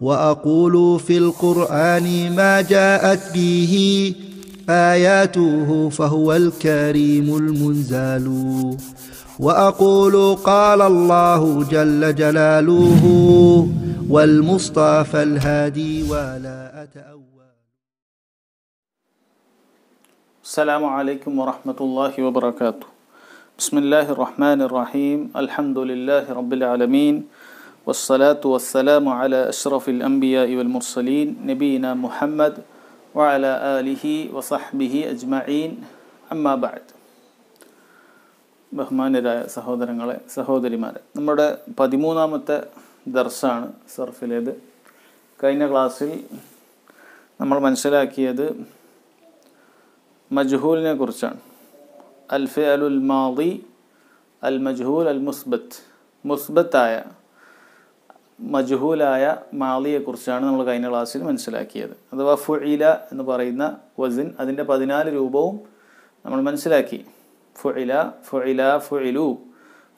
واقول في القران ما جاءت به اياته فهو الكريم المنزال واقول قال الله جل جلاله والمصطفى الهادي ولا اتاول السلام عليكم ورحمه الله وبركاته بسم الله الرحمن الرحيم الحمد لله رب العالمين والصلاة والسلام على أشرف الأنبياء والمرسلين نبينا محمد وعلى آله وصحبه أجمعين أما بعد بهمان رأي سهودرين على سهودري مارة نمرد بديمونا متى درسان صرف لد كاينة كلاسيل نمر منشلة كيد مجهول نكرشان الفعل الماضي المجهول المثبت مثبت آية മജ്ഹൂലായ മാളിയെക്കുറിച്ചാണ് നമ്മൾ കഴിഞ്ഞ ക്ലാസ്സിൽ മനസ്സിലാക്കിയത് അഥവാ ഫുഇല എന്ന് പറയുന്ന വസിൻ അതിൻ്റെ പതിനാല് രൂപവും നമ്മൾ മനസ്സിലാക്കി ഫുഇല ഫുഇല ഫുഇലു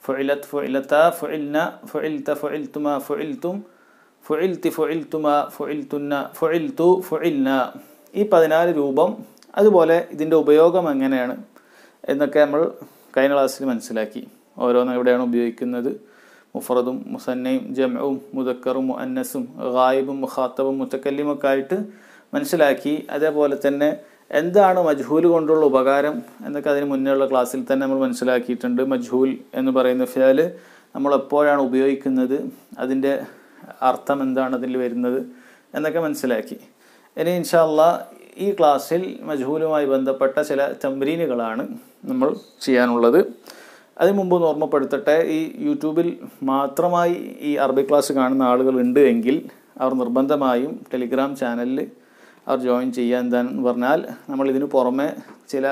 ഫുഇലത്ത് ഫുഇലത്ത ഫുഇൽന ഫുഇൽത്ത ഫുഇൽത്തുമ ഫുഇൽത്തും ഫുഇൽത്തി ഫുഇൽത്തുമ ഫുഇൽത്തുന്ന ഫുഇൽത്തു ഫുഇൽന ഈ പതിനാല് രൂപം അതുപോലെ ഇതിൻ്റെ ഉപയോഗം എങ്ങനെയാണ് എന്നൊക്കെ നമ്മൾ കഴിഞ്ഞ ക്ലാസ്സിൽ മനസ്സിലാക്കി ഓരോന്നും എവിടെയാണ് ഉപയോഗിക്കുന്നത് മുഫറദും മുസന്നയും ജമവും മുതക്കറും മുഅന്നസും ഗായിബും മുഖാത്തബും മുത്തക്കല്ലിമൊക്കെ ആയിട്ട് മനസ്സിലാക്കി അതേപോലെ തന്നെ എന്താണ് മജ്ഹൂൽ കൊണ്ടുള്ള ഉപകാരം എന്നൊക്കെ അതിന് മുന്നേയുള്ള ക്ലാസ്സിൽ തന്നെ നമ്മൾ മനസ്സിലാക്കിയിട്ടുണ്ട് മജ്ഹൂൽ എന്ന് പറയുന്ന ഫിയാൽ നമ്മൾ എപ്പോഴാണ് ഉപയോഗിക്കുന്നത് അതിൻ്റെ അർത്ഥം എന്താണ് അതിൽ വരുന്നത് എന്നൊക്കെ മനസ്സിലാക്കി ഇനി ഇൻഷാല്ല ഈ ക്ലാസ്സിൽ മജ്ഹൂലുമായി ബന്ധപ്പെട്ട ചില തമ്രീനുകളാണ് നമ്മൾ ചെയ്യാനുള്ളത് അതിനു മുമ്പ് ഒന്ന് ഓർമ്മപ്പെടുത്തട്ടെ ഈ യൂട്യൂബിൽ മാത്രമായി ഈ അറബി ക്ലാസ് കാണുന്ന ആളുകൾ ഉണ്ട് എങ്കിൽ അവർ നിർബന്ധമായും ടെലിഗ്രാം ചാനലിൽ അവർ ജോയിൻ ചെയ്യുക എന്താണെന്ന് പറഞ്ഞാൽ നമ്മൾ ഇതിന് പുറമെ ചില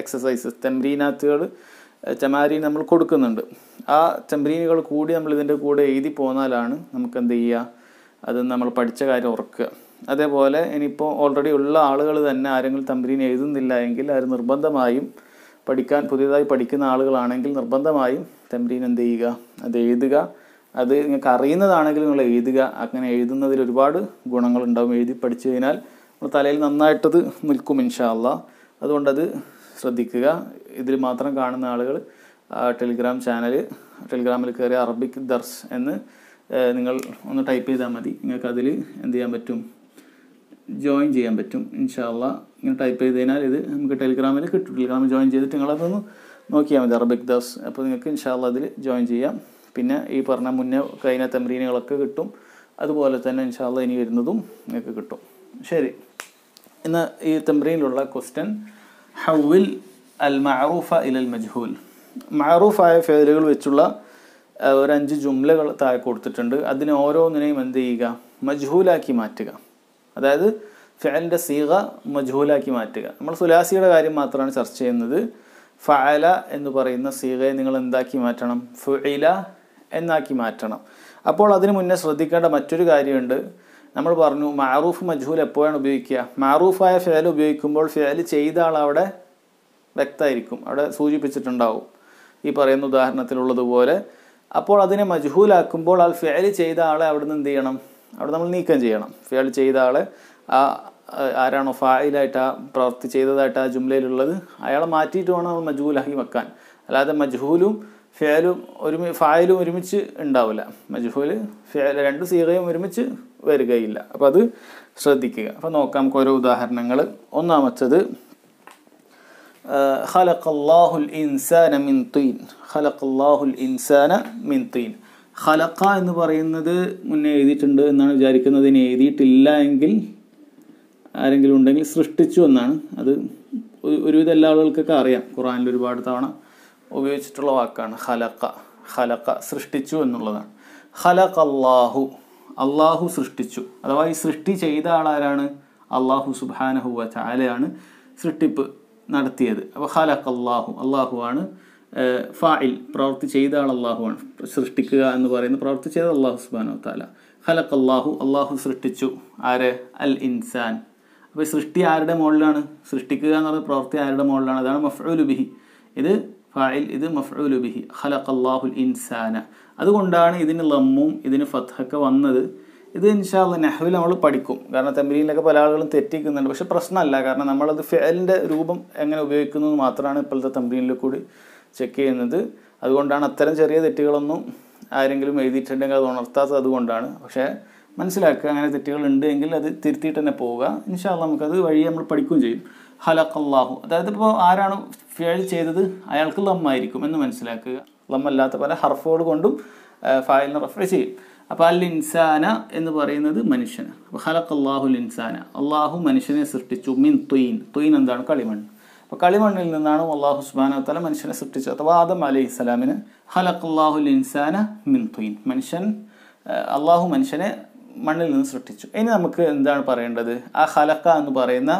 എക്സസൈസസ് തെമ്പ്രീനാത്തുകൾ ചമാരി നമ്മൾ കൊടുക്കുന്നുണ്ട് ആ ചെമ്പ്രീനുകൾ കൂടി നമ്മൾ ഇതിൻ്റെ കൂടെ എഴുതി പോന്നാലാണ് നമുക്ക് എന്ത് ചെയ്യുക അത് നമ്മൾ പഠിച്ച കാര്യം ഉറക്കുക അതേപോലെ ഇനിയിപ്പോൾ ഓൾറെഡി ഉള്ള ആളുകൾ തന്നെ ആരെങ്കിലും തമ്പ്രീൻ എഴുതുന്നില്ല എങ്കിൽ അവർ നിർബന്ധമായും പഠിക്കാൻ പുതിയതായി പഠിക്കുന്ന ആളുകളാണെങ്കിൽ നിർബന്ധമായും തമ്രീൻ എന്ത് ചെയ്യുക അത് എഴുതുക അത് നിങ്ങൾക്ക് അറിയുന്നതാണെങ്കിൽ നിങ്ങൾ എഴുതുക അങ്ങനെ എഴുതുന്നതിൽ ഒരുപാട് ഗുണങ്ങളുണ്ടാവും എഴുതി പഠിച്ചു കഴിഞ്ഞാൽ നമ്മുടെ തലയിൽ നന്നായിട്ടത് നിൽക്കും ഇൻഷാല്ല അതുകൊണ്ടത് ശ്രദ്ധിക്കുക ഇതിൽ മാത്രം കാണുന്ന ആളുകൾ ടെലിഗ്രാം ചാനൽ ടെലിഗ്രാമിൽ കയറി അറബിക് ദർസ് എന്ന് നിങ്ങൾ ഒന്ന് ടൈപ്പ് ചെയ്താൽ മതി നിങ്ങൾക്ക് എന്ത് ചെയ്യാൻ പറ്റും ജോയിൻ ചെയ്യാൻ പറ്റും ഇൻഷാല്ല ഇങ്ങനെ ടൈപ്പ് ചെയ്ത് കഴിഞ്ഞാൽ ഇത് നമുക്ക് ടെലിഗ്രാമിൽ കിട്ടും ടെലിഗ്രാമിൽ ജോയിൻ ചെയ്തിട്ട് നിങ്ങളതൊന്ന് നോക്കിയാൽ മതി അറബിക് ദാസ് അപ്പോൾ നിങ്ങൾക്ക് ഇൻഷാല്ല അതിൽ ജോയിൻ ചെയ്യാം പിന്നെ ഈ പറഞ്ഞ മുന്നേ കഴിഞ്ഞ തെമ്രീനുകളൊക്കെ കിട്ടും അതുപോലെ തന്നെ ഇൻഷാല്ല ഇനി വരുന്നതും നിങ്ങൾക്ക് കിട്ടും ശരി ഇന്ന് ഈ തെമ്രീനിലുള്ള ക്വസ്റ്റ്യൻ വിൽ അൽ മഅറൂഫ ഇലൽ മജ്ഹൂൽ മാറൂഫായ ഫേലുകൾ വെച്ചുള്ള ഒരു അഞ്ച് ജുംലകൾ താഴെ കൊടുത്തിട്ടുണ്ട് അതിനെ ഓരോന്നിനെയും എന്ത് ചെയ്യുക മജ്ഹൂലാക്കി മാറ്റുക അതായത് ഫിഅലിൻ്റെ സീഗ മജ്ഹൂലാക്കി മാറ്റുക നമ്മൾ സുലാസിയുടെ കാര്യം മാത്രമാണ് ചർച്ച ചെയ്യുന്നത് ഫഅല എന്ന് പറയുന്ന സീഗയെ നിങ്ങൾ എന്താക്കി മാറ്റണം ഫുഇല എന്നാക്കി മാറ്റണം അപ്പോൾ അതിനു മുന്നേ ശ്രദ്ധിക്കേണ്ട മറ്റൊരു കാര്യമുണ്ട് നമ്മൾ പറഞ്ഞു മാറൂഫ് മജ്ഹൂൽ എപ്പോഴാണ് ഉപയോഗിക്കുക മാറൂഫായ ഫിഅൽ ഉപയോഗിക്കുമ്പോൾ ഫേല് ചെയ്ത ആൾ അവിടെ വ്യക്തമായിരിക്കും അവിടെ സൂചിപ്പിച്ചിട്ടുണ്ടാവും ഈ പറയുന്ന ഉദാഹരണത്തിലുള്ളതുപോലെ അപ്പോൾ അതിനെ മജ്ഹൂലാക്കുമ്പോൾ ആ ഫേല് ചെയ്ത ആളെ അവിടെ നിന്ന് എന്ത് ചെയ്യണം അവിടെ നമ്മൾ നീക്കം ചെയ്യണം ഫയൽ ചെയ്ത ആൾ ആ ആരാണോ ഫായിലായിട്ട് ആ പ്രവർത്തി ചെയ്തതായിട്ട് ആ ജുംലയിലുള്ളത് അയാളെ മാറ്റിയിട്ട് വേണം നമ്മൾ മജ്ഹൂലാക്കി വെക്കാൻ അല്ലാതെ മജ്ഹൂലും ഫയലും ഒരുമി ഫായലും ഒരുമിച്ച് ഉണ്ടാവില്ല മജ്ഹൂൽ ഫയൽ രണ്ട് സീകയും ഒരുമിച്ച് വരികയില്ല അപ്പോൾ അത് ശ്രദ്ധിക്കുക അപ്പോൾ നോക്കാം നമുക്ക് ഓരോ ഉദാഹരണങ്ങൾ ഒന്നാമത്തത് ഖലഖല്ലാഹുൽ ഇൻസാന മിൻ തീൻ ഖലഖല്ലാഹുൽ ഇൻസാന മിൻ തീൻ ഖലക്ക എന്ന് പറയുന്നത് മുന്നേ എഴുതിയിട്ടുണ്ട് എന്നാണ് വിചാരിക്കുന്നത് ഇനി എഴുതിയിട്ടില്ല എങ്കിൽ ആരെങ്കിലും ഉണ്ടെങ്കിൽ സൃഷ്ടിച്ചു എന്നാണ് അത് ഒരുവിധം എല്ലാ ആളുകൾക്കൊക്കെ അറിയാം ഖുറാനിൽ ഒരുപാട് തവണ ഉപയോഗിച്ചിട്ടുള്ള വാക്കാണ് ഖലക്ക ഖലക്ക സൃഷ്ടിച്ചു എന്നുള്ളതാണ് ഖലഖ് അള്ളാഹു അള്ളാഹു സൃഷ്ടിച്ചു അഥവാ ഈ സൃഷ്ടി ചെയ്ത ആളാരാണ് അള്ളാഹു സുബാനഹു വാലയാണ് സൃഷ്ടിപ്പ് നടത്തിയത് അപ്പോൾ ഖലഖ് അള്ളാഹു അള്ളാഹു ആണ് ഫായിൽ പ്രവൃത്തി ചെയ്ത ആൾ അള്ളാഹുവാണ് സൃഷ്ടിക്കുക എന്ന് പറയുന്ന പ്രവൃത്തി ചെയ്ത അള്ളാഹു സുബാനു താല ഹലക്ക് അള്ളാഹു അള്ളാഹു സൃഷ്ടിച്ചു ആര് അൽ ഇൻസാൻ അപ്പോൾ സൃഷ്ടി ആരുടെ മുകളിലാണ് സൃഷ്ടിക്കുക എന്ന് പറയുന്ന പ്രവൃത്തി ആരുടെ മുകളിലാണ് അതാണ് മഫ്ഊലു ബിഹി ഇത് ഫായിൽ ഇത് മഫ്ഊലു ബിഹി ഹലക്ക് അള്ളാഹുൽ ഇൻസാന അതുകൊണ്ടാണ് ഇതിന് ലമ്മും ഇതിന് ഫത്തൊക്കെ വന്നത് ഇത് ഇൻഷാല്ല നെഹ്വിൽ നമ്മൾ പഠിക്കും കാരണം തമിലിയിലൊക്കെ പല ആളുകളും തെറ്റിക്കുന്നുണ്ട് പക്ഷെ പ്രശ്നമല്ല കാരണം നമ്മളത് ഫെലിൻ്റെ രൂപം എങ്ങനെ ഉപയോഗിക്കുന്നു മാത്രമാണ് ഇപ്പോഴത്തെ തമ്പീനിൽ കൂടി ചെക്ക് ചെയ്യുന്നത് അതുകൊണ്ടാണ് അത്തരം ചെറിയ തെറ്റുകളൊന്നും ആരെങ്കിലും എഴുതിയിട്ടുണ്ടെങ്കിൽ അത് ഉണർത്താത്തത് അതുകൊണ്ടാണ് പക്ഷേ മനസ്സിലാക്കുക അങ്ങനെ തെറ്റുകൾ ഉണ്ടെങ്കിൽ അത് തിരുത്തിയിട്ട് തന്നെ പോവുക ഇൻഷാല്ല നമുക്കത് വഴി നമ്മൾ പഠിക്കുകയും ചെയ്യും ഹലക്കല്ലാഹു അതായത് ഇപ്പോൾ ആരാണ് ഫേൾ ചെയ്തത് അയാൾക്ക് ലമ്മായിരിക്കും എന്ന് മനസ്സിലാക്കുക ലമ്മല്ലാത്ത പല ഹർഫുകൾ കൊണ്ടും ഫയലിനെ റെഫർ ചെയ്യും അപ്പോൾ അൽ ഇൻസാന എന്ന് പറയുന്നത് മനുഷ്യന് അപ്പോൾ ഹലക്കല്ലാഹുൽ ഇൻസാന അള്ളാഹു മനുഷ്യനെ സൃഷ്ടിച്ചു മിൻ തൊയിൻ തൊയിൻ എന്താണ് കളിമണ്ണ് അപ്പോൾ കളിമണ്ണിൽ നിന്നാണ് അള്ളാഹു സുബാന തല മനുഷ്യനെ സൃഷ്ടിച്ചത് അഥവാ ആദം അലൈഹി ഇസ്ലാമിന് ഹലഖുല്ലാഹുൽ ഇൻസാന മിൻ തുയിൻ മനുഷ്യൻ അള്ളാഹു മനുഷ്യനെ മണ്ണിൽ നിന്ന് സൃഷ്ടിച്ചു ഇനി നമുക്ക് എന്താണ് പറയേണ്ടത് ആ ഹലക്ക എന്ന് പറയുന്ന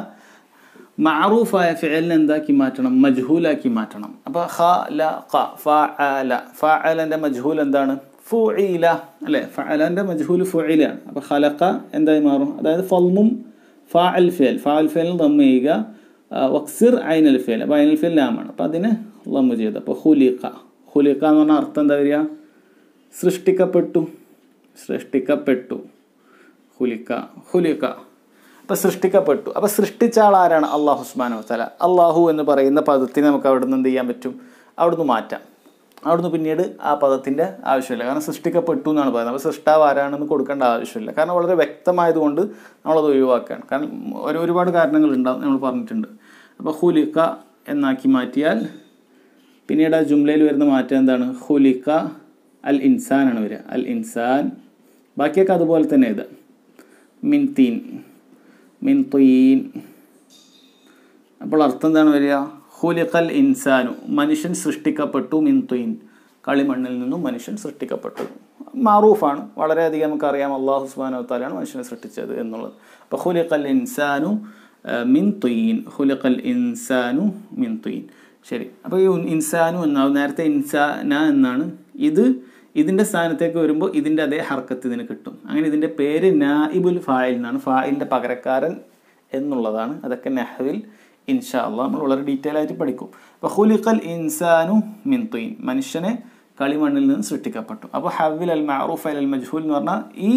മാറൂഫായ ഫിഅലിനെ എന്താക്കി മാറ്റണം മജ്ഹൂലാക്കി മാറ്റണം അപ്പോൾ ഹ ല ഖ മജ്ഹൂൽ എന്താണ് ഫുഇല അല്ലേ ഫ മജ്ഹൂൽ ഫുഇല അപ്പോൾ ഹലക്ക എന്തായി മാറും അതായത് ഫൽമും ഫ അൽ ഫിയൽ ഫ അൽ ഫിയൽ ദമ്മ ചെയ്യുക വക്സിർ ഐനൽ ഫേൽ അപ്പോൾ അയനൽ ഫേൽ ലാമാണ് അപ്പോൾ അതിന് ലമ്മു ചെയ്ത് അപ്പോൾ ഹുലിഖ ഹുലിഖ എന്ന് പറഞ്ഞാൽ അർത്ഥം എന്താ വരിക സൃഷ്ടിക്കപ്പെട്ടു സൃഷ്ടിക്കപ്പെട്ടു ഹുലിക്ക ഹുലിക്ക അപ്പം സൃഷ്ടിക്കപ്പെട്ടു അപ്പം സൃഷ്ടിച്ച ആൾ ആരാണ് അള്ളാഹു ഉസ്മാനോ തല അള്ളാഹു എന്ന് പറയുന്ന പദത്തിന് നമുക്ക് അവിടെ നിന്ന് എന്ത് ചെയ്യാൻ പറ്റും അവിടുന്ന് മാറ്റാം അവിടുന്ന് പിന്നീട് ആ പദത്തിൻ്റെ ആവശ്യമില്ല കാരണം സൃഷ്ടിക്കപ്പെട്ടു എന്നാണ് പറയുന്നത് അപ്പോൾ സൃഷ്ടാവ് ആരാണെന്ന് കൊടുക്കേണ്ട ആവശ്യമില്ല കാരണം വളരെ വ്യക്തമായതുകൊണ്ട് നമ്മളത് ഒഴിവാക്കുകയാണ് കാരണം ഒരു ഒരുപാട് കാരണങ്ങൾ കാരണങ്ങളുണ്ടാവും നമ്മൾ പറഞ്ഞിട്ടുണ്ട് അപ്പോൾ ഹുലിക്ക എന്നാക്കി മാറ്റിയാൽ പിന്നീട് ആ ജുംലയിൽ വരുന്ന മാറ്റം എന്താണ് ഹുലിക്ക അൽ ഇൻസാനാണ് വരിക അൽ ഇൻസാൻ ബാക്കിയൊക്കെ അതുപോലെ തന്നെ ഇത് മിൻ തീൻ മിൻ തീൻ അപ്പോൾ അർത്ഥം എന്താണ് വരിക ഹുലിഖൽ ഇൻസാനു മനുഷ്യൻ സൃഷ്ടിക്കപ്പെട്ടു മിൻ തുയിൻ കളിമണ്ണിൽ നിന്നും മനുഷ്യൻ സൃഷ്ടിക്കപ്പെട്ടു മാറൂഫാണ് വളരെയധികം നമുക്കറിയാം അള്ളാഹു സുബാനോ താലാണ് മനുഷ്യനെ സൃഷ്ടിച്ചത് എന്നുള്ളത് അപ്പോൾ ഹുലിഖൽ ഇൻസാനു മിൻ തുയിൻ ഹുലിഖൽ ഇൻസാനു മിൻ തുയിൻ ശരി അപ്പോൾ ഈ ഇൻസാനു എന്നാവും നേരത്തെ ഇൻസാന എന്നാണ് ഇത് ഇതിൻ്റെ സ്ഥാനത്തേക്ക് വരുമ്പോൾ ഇതിൻ്റെ അതേ ഹർക്കത്ത് ഇതിന് കിട്ടും അങ്ങനെ ഇതിൻ്റെ പേര് നായിബുൽ ഫായിൽ എന്നാണ് ഫായിലിൻ്റെ പകരക്കാരൻ എന്നുള്ളതാണ് അതൊക്കെ നെഹ്വിൽ ഇൻഷാല്ല നമ്മൾ വളരെ ഡീറ്റെയിൽ ആയിട്ട് പഠിക്കും അപ്പോൾ ഹുലിഖൽ ഇൻസാനു മിൻതുയിൻ മനുഷ്യനെ കളിമണ്ണിൽ നിന്ന് സൃഷ്ടിക്കപ്പെട്ടു അപ്പോൾ ഹവിൽ അൽ മാറൂഫ് അൽ മജ്ഹൂൽ എന്ന് പറഞ്ഞാൽ ഈ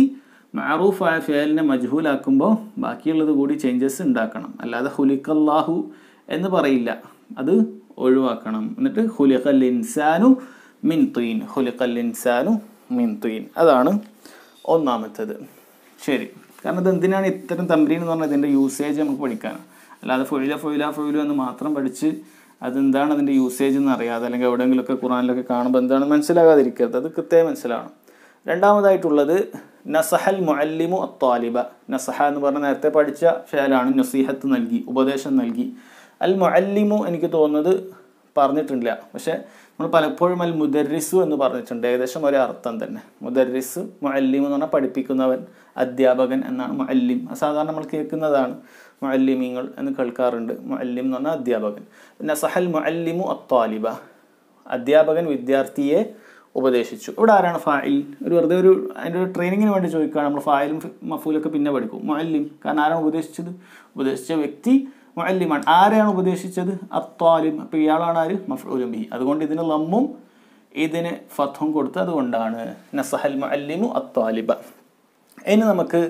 മാറൂഫ് ആയ ഫിയാലിനെ മജ്ഹൂലാക്കുമ്പോൾ ബാക്കിയുള്ളത് കൂടി ചേഞ്ചസ് ഉണ്ടാക്കണം അല്ലാതെ ഹുലിഖല്ലാഹു എന്ന് പറയില്ല അത് ഒഴിവാക്കണം എന്നിട്ട് ഹുലിഖൽ ഇൻസാനു മിൻ തുയിൻ ഹുലിഖൽ ഇൻസാനു മിൻ തുയിൻ അതാണ് ഒന്നാമത്തത് ശരി കാരണം ഇത് എന്തിനാണ് ഇത്തരം തമ്പരീൻ എന്ന് പറഞ്ഞാൽ ഇതിൻ്റെ യൂസേജ് നമുക്ക് പഠിക്കാനാണ് അല്ലാതെ ഫൊയില ഫൊയില ഫൊയില എന്ന് മാത്രം പഠിച്ച് അതെന്താണ് അതിൻ്റെ യൂസേജ് എന്ന് അറിയാതെ അല്ലെങ്കിൽ എവിടെയെങ്കിലുമൊക്കെ ഖുറാനിലൊക്കെ കാണുമ്പോൾ എന്താണ് മനസ്സിലാകാതിരിക്കരുത് അത് കൃത്യമായി മനസ്സിലാവണം രണ്ടാമതായിട്ടുള്ളത് നസഹൽ മുഅല്ലിമു അത്താലിബ നസഹ എന്ന് പറഞ്ഞാൽ നേരത്തെ പഠിച്ച ഫേലാണ് നസീഹത്ത് നൽകി ഉപദേശം നൽകി അൽ മുഅല്ലിമു എനിക്ക് തോന്നുന്നത് പറഞ്ഞിട്ടില്ല പക്ഷേ നമ്മൾ പലപ്പോഴും അൽ മുദർറിസു എന്ന് പറഞ്ഞിട്ടുണ്ട് ഏകദേശം ഒരേ അർത്ഥം തന്നെ മുദർറിസ് മുഅല്ലിം എന്ന് പറഞ്ഞാൽ പഠിപ്പിക്കുന്നവൻ അധ്യാപകൻ എന്നാണ് മുഅല്ലിം സാധാരണ നമ്മൾ കേൾക്കുന്നതാണ് മുഅല്ലിമീങ്ങൾ എന്ന് കേൾക്കാറുണ്ട് മുഅല്ലിം എന്ന് പറഞ്ഞാൽ അധ്യാപകൻ നസഹൽ മുഅല്ലിമു അത്താലിബ അധ്യാപകൻ വിദ്യാർത്ഥിയെ ഉപദേശിച്ചു ഇവിടെ ആരാണ് ഫായിൽ ഒരു വെറുതെ ഒരു അതിൻ്റെ ഒരു ട്രെയിനിങ്ങിന് വേണ്ടി ചോദിക്കുകയാണ് നമ്മൾ ഫായിലും മഫൂലൊക്കെ പിന്നെ പഠിക്കും മുഅല്ലിം കാരണം ആരാണ് ഉപദേശിച്ചത് ഉപദേശിച്ച വ്യക്തി മുഅല്ലിമാണ് ആരെയാണ് ഉപദേശിച്ചത് അത്താലിം അപ്പം ഇയാളാണ് ആര് മഫൂലും ബി അതുകൊണ്ട് ഇതിന് ലമ്മും ഇതിന് ഫത്തും കൊടുത്ത് അതുകൊണ്ടാണ് നസഹൽ മുഅല്ലിമു അത്താലിബ ഇനി നമുക്ക്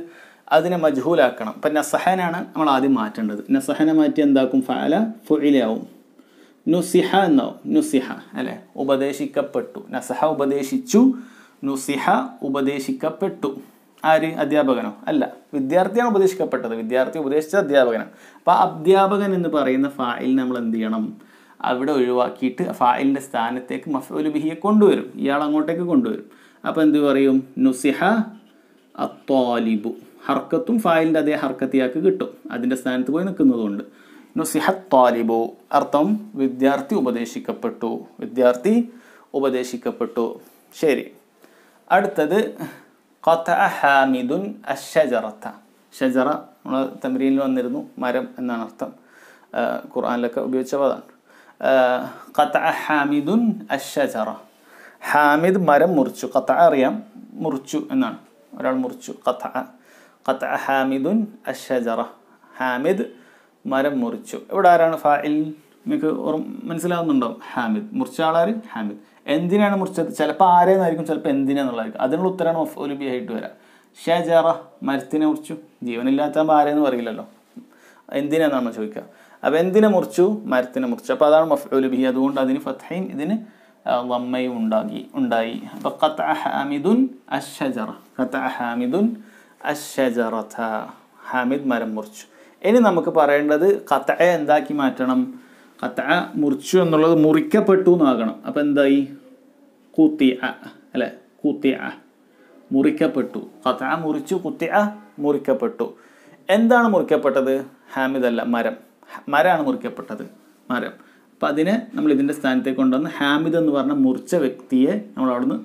അതിനെ മജ്ഹൂലാക്കണം അപ്പം നസഹനാണ് നമ്മൾ ആദ്യം മാറ്റേണ്ടത് നസഹന മാറ്റി എന്താക്കും ഫല ഫുയിലാവും നുസിഹ എന്നാവും നുസിഹ അല്ലേ ഉപദേശിക്കപ്പെട്ടു നസഹ ഉപദേശിച്ചു നുസിഹ ഉപദേശിക്കപ്പെട്ടു ആര് അധ്യാപകനോ അല്ല വിദ്യാർത്ഥിയാണ് ഉപദേശിക്കപ്പെട്ടത് വിദ്യാർത്ഥി ഉപദേശിച്ച അധ്യാപകനാണ് അപ്പോൾ അധ്യാപകൻ എന്ന് പറയുന്ന ഫായിൽ നമ്മൾ എന്ത് ചെയ്യണം അവിടെ ഒഴിവാക്കിയിട്ട് ഫായിലിൻ്റെ സ്ഥാനത്തേക്ക് മഫോലു ബിഹിയെ കൊണ്ടുവരും ഇയാൾ അങ്ങോട്ടേക്ക് കൊണ്ടുവരും അപ്പോൾ എന്ത് പറയും നുസിഹ അത്തോലിബു ഹർക്കത്തും ഫായിലിൻ്റെ അതേ ഹർക്കത്തിയാക്ക് കിട്ടും അതിൻ്റെ സ്ഥാനത്ത് പോയി നിൽക്കുന്നതുകൊണ്ട് നുസിഹത് താലിബു അർത്ഥം വിദ്യാർത്ഥി ഉപദേശിക്കപ്പെട്ടു വിദ്യാർത്ഥി ഉപദേശിക്കപ്പെട്ടു ശരി അടുത്തത് കൊത്ത ഹാമിദുൻ അഷജറത്ത ഷജറ നമ്മൾ തമരീനിൽ വന്നിരുന്നു മരം എന്നാണ് അർത്ഥം ഖുർആാനിലൊക്കെ ഉപയോഗിച്ച പദമാണ് ഖത്ത ഹാമിദുൻ അഷജറ ഹാമിദ് മരം മുറിച്ചു ഖത്ത അറിയാം മുറിച്ചു എന്നാണ് ഒരാൾ മുറിച്ചു ഖത്ത ഖത്ത ഹാമിദുൻ അഷജറ ഹാമിദ് മരം മുറിച്ചു ഇവിടെ ആരാണ് ഫായിൽ നിങ്ങൾക്ക് മനസ്സിലാവുന്നുണ്ടോ ഹാമിദ് മുറിച്ച ആളാർ ഹാമിദ് എന്തിനാണ് മുറിച്ചത് ചിലപ്പോൾ ആരെന്നായിരിക്കും ചിലപ്പോൾ എന്തിനാന്നുള്ളതായിരിക്കും അതിനുള്ള ഉത്തരമാണ് ഓഫ് ഒലിബി ആയിട്ട് വരാം ഷജറ മരത്തിനെ മുറിച്ചു ജീവനില്ലാത്തപ്പോൾ ആരെന്ന് പറയില്ലല്ലോ എന്തിനാന്ന് നമ്മൾ ചോദിക്കുക അപ്പോൾ എന്തിനെ മുറിച്ചു മരത്തിനെ മുറിച്ചു അപ്പോൾ അതാണ് മഫ്ഊൽ ബിഹി അതുകൊണ്ട് അതിന് ഫത്തഹയും ഇതിന് വമ്മയും ഉണ്ടാക്കി ഉണ്ടായി അപ്പോൾ ഖത്ത ഹാമിദുൻ അഷജറ ഖത്അ ഹാമിദുൻ അഷജറത്ത ഹാമിദ് മരം മുറിച്ചു ഇനി നമുക്ക് പറയേണ്ടത് കത്ത എന്താക്കി മാറ്റണം കത്ത മുറിച്ചു എന്നുള്ളത് മുറിക്കപ്പെട്ടു എന്നാകണം അപ്പം എന്തായി കൂത്തി അ അല്ലേ കൂത്തി അ മുറിക്കപ്പെട്ടു കത്ത മുറിച്ചു കുത്തി അ മുറിക്കപ്പെട്ടു എന്താണ് മുറിക്കപ്പെട്ടത് ഹാമിദ് അല്ല മരം മരമാണ് മുറിക്കപ്പെട്ടത് മരം അപ്പം അതിനെ നമ്മൾ ഇതിൻ്റെ സ്ഥാനത്തേക്ക് കൊണ്ടുവന്ന് ഹാമിദ് എന്ന് പറഞ്ഞ മുറിച്ച വ്യക്തിയെ നമ്മൾ അവിടുന്ന്